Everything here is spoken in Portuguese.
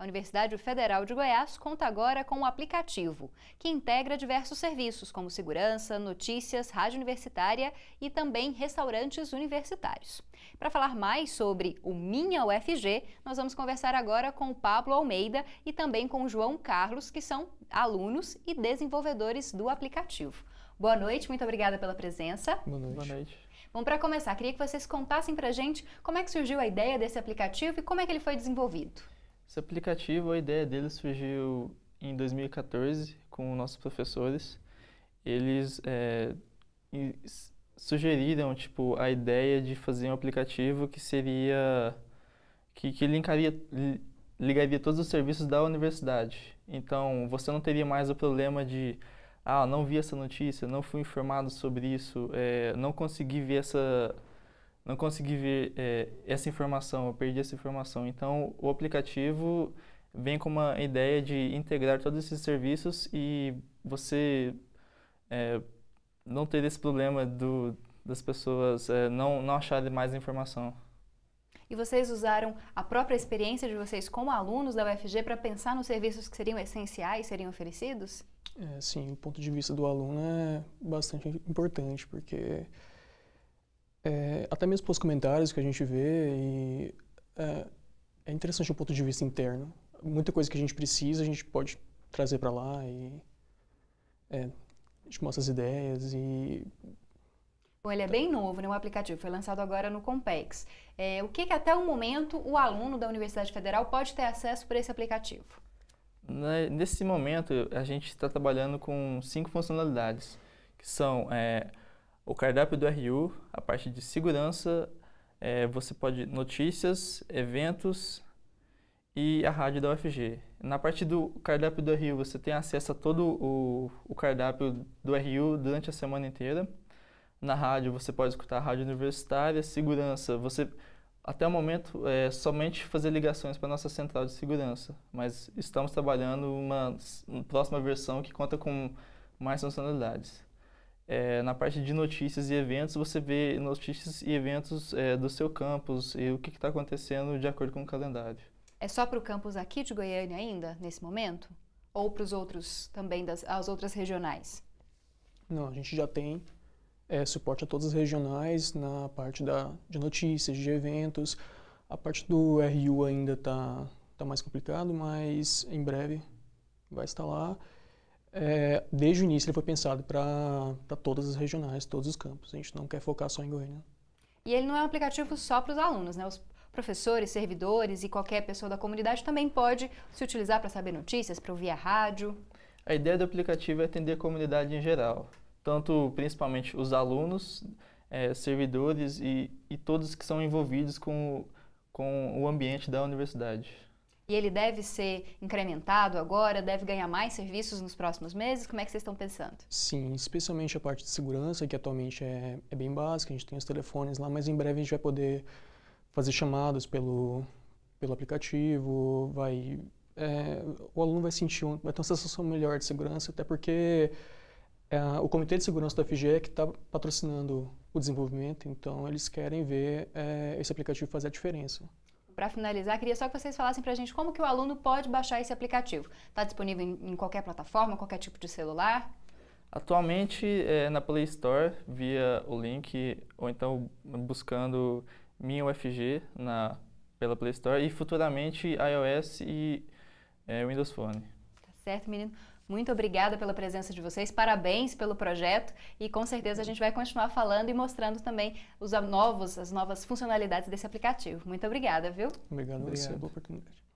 A Universidade Federal de Goiás conta agora com um aplicativo que integra diversos serviços como segurança, notícias, rádio universitária e também restaurantes universitários. Para falar mais sobre o Minha UFG, nós vamos conversar agora com o Pablo Almeida e também com o João Carlos, que são alunos e desenvolvedores do aplicativo. Boa noite, muito obrigada pela presença. Boa noite. Boa noite. Bom, para começar, queria que vocês contassem para gente como é que surgiu a ideia desse aplicativo e como é que ele foi desenvolvido. Esse aplicativo, a ideia dele surgiu em 2014 com nossos professores. Eles é, sugeriram tipo a ideia de fazer um aplicativo que seria que, que linkaria, ligaria todos os serviços da universidade. Então você não teria mais o problema de ah não vi essa notícia, não fui informado sobre isso, é, não consegui ver essa não consegui ver é, essa informação, eu perdi essa informação. Então, o aplicativo vem com uma ideia de integrar todos esses serviços e você é, não ter esse problema do, das pessoas é, não, não acharem mais informação. E vocês usaram a própria experiência de vocês como alunos da UFG para pensar nos serviços que seriam essenciais, seriam oferecidos? É, sim, o ponto de vista do aluno é bastante importante, porque é, até mesmo pelos comentários que a gente vê, e, é, é, interessante o ponto de vista interno. Muita coisa que a gente precisa, a gente pode trazer para lá e é, a gente mostra as ideias e... Bom, ele é bem novo, né, o aplicativo foi lançado agora no Compex. É, o que, que até o momento o aluno da Universidade Federal pode ter acesso por esse aplicativo? Né, nesse momento, a gente está trabalhando com cinco funcionalidades, que são é, o cardápio do RU, a parte de segurança, é, você pode notícias, eventos e a rádio da UFG. Na parte do cardápio do RU, você tem acesso a todo o, o cardápio do RU durante a semana inteira. Na rádio, você pode escutar a rádio universitária, segurança, você até o momento é somente fazer ligações para nossa central de segurança, mas estamos trabalhando uma, uma próxima versão que conta com mais funcionalidades é, na parte de notícias e eventos, você vê notícias e eventos é, do seu campus e o que está acontecendo de acordo com o calendário. É só para o campus aqui de Goiânia ainda, nesse momento? Ou para os outros também, das, as outras regionais? Não, a gente já tem é, suporte a todas as regionais na parte da, de notícias, de eventos. A parte do RU ainda está tá mais complicado, mas em breve vai estar lá é, desde o início ele foi pensado para todas as regionais, todos os campos. A gente não quer focar só em Goiânia. E ele não é um aplicativo só para os alunos, né? Os professores, servidores e qualquer pessoa da comunidade também pode se utilizar para saber notícias, para ouvir a rádio. A ideia do aplicativo é atender a comunidade em geral, tanto principalmente os alunos, é, servidores e, e todos que são envolvidos com, com o ambiente da universidade e ele deve ser incrementado agora, deve ganhar mais serviços nos próximos meses? Como é que vocês estão pensando? Sim, especialmente a parte de segurança, que atualmente é, é bem básica, a gente tem os telefones lá, mas em breve a gente vai poder fazer chamadas pelo, pelo aplicativo, vai é, o aluno vai sentir um, vai ter uma sensação melhor de segurança, até porque é, o Comitê de Segurança da FGE é que está patrocinando o desenvolvimento, então eles querem ver é, esse aplicativo fazer a diferença para finalizar, queria só que vocês falassem para a gente como que o aluno pode baixar esse aplicativo. Está disponível em, em, qualquer plataforma, qualquer tipo de celular? Atualmente é na Play Store, via o link, ou então buscando Minha UFG na, pela Play Store, e futuramente iOS e é, Windows Phone. Tá certo, menino. Muito obrigada pela presença de vocês, parabéns pelo projeto e com certeza a gente vai continuar falando e mostrando também os novos, as novas funcionalidades desse aplicativo. Muito obrigada, viu? Obrigado, obrigado. você pela oportunidade.